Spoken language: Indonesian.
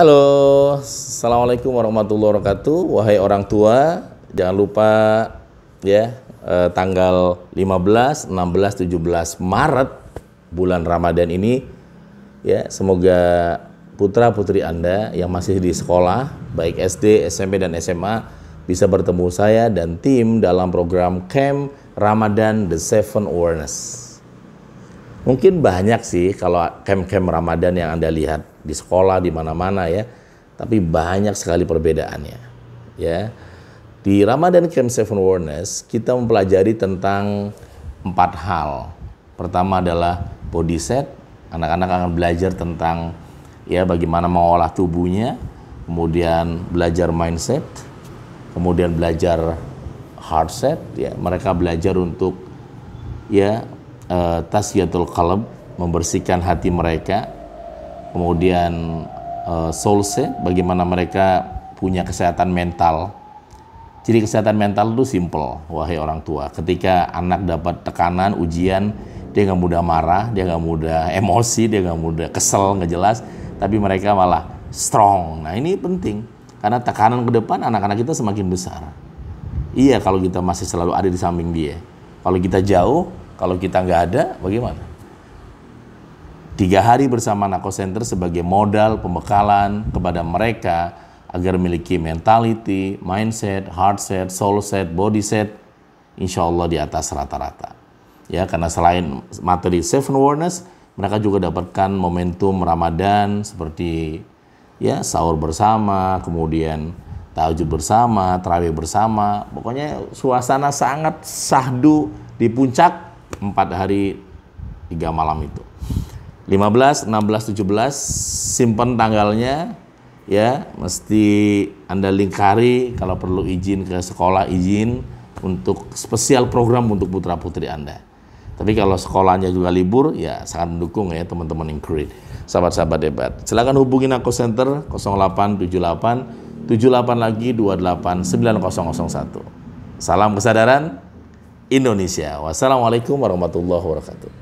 Halo, assalamualaikum warahmatullahi wabarakatuh. Wahai orang tua, jangan lupa ya eh, tanggal 15, 16, 17 Maret bulan Ramadan ini ya semoga putra putri Anda yang masih di sekolah baik SD, SMP dan SMA bisa bertemu saya dan tim dalam program Camp Ramadan The Seven Awareness. Mungkin banyak sih kalau camp-camp Ramadan yang Anda lihat di sekolah di mana-mana ya. Tapi banyak sekali perbedaannya. Ya. Di Ramadan Camp Seven Awareness kita mempelajari tentang empat hal. Pertama adalah body set. Anak-anak akan belajar tentang ya bagaimana mengolah tubuhnya, kemudian belajar mindset, kemudian belajar heart set ya. Mereka belajar untuk ya uh, eh, tasfiyatul qalb membersihkan hati mereka kemudian uh, eh, soul bagaimana mereka punya kesehatan mental ciri kesehatan mental itu simple wahai orang tua ketika anak dapat tekanan ujian dia nggak mudah marah dia nggak mudah emosi dia nggak mudah kesel nggak jelas tapi mereka malah strong nah ini penting karena tekanan ke depan anak-anak kita semakin besar iya kalau kita masih selalu ada di samping dia kalau kita jauh kalau kita nggak ada, bagaimana? Tiga hari bersama Nako Center sebagai modal pembekalan kepada mereka agar memiliki mentality, mindset, heartset, soulset, bodyset, insya Allah di atas rata-rata. Ya, karena selain materi Seven awareness, mereka juga dapatkan momentum Ramadan seperti ya sahur bersama, kemudian tahajud bersama, terawih bersama. Pokoknya suasana sangat sahdu di puncak empat hari tiga malam itu 15 16 17 simpan tanggalnya ya mesti anda lingkari kalau perlu izin ke sekolah izin untuk spesial program untuk putra putri anda tapi kalau sekolahnya juga libur ya sangat mendukung ya teman-teman create sahabat-sahabat debat silahkan hubungi aku center 0878 78 lagi 28 9001 salam kesadaran Indonesia. Wassalamualaikum warahmatullahi wabarakatuh.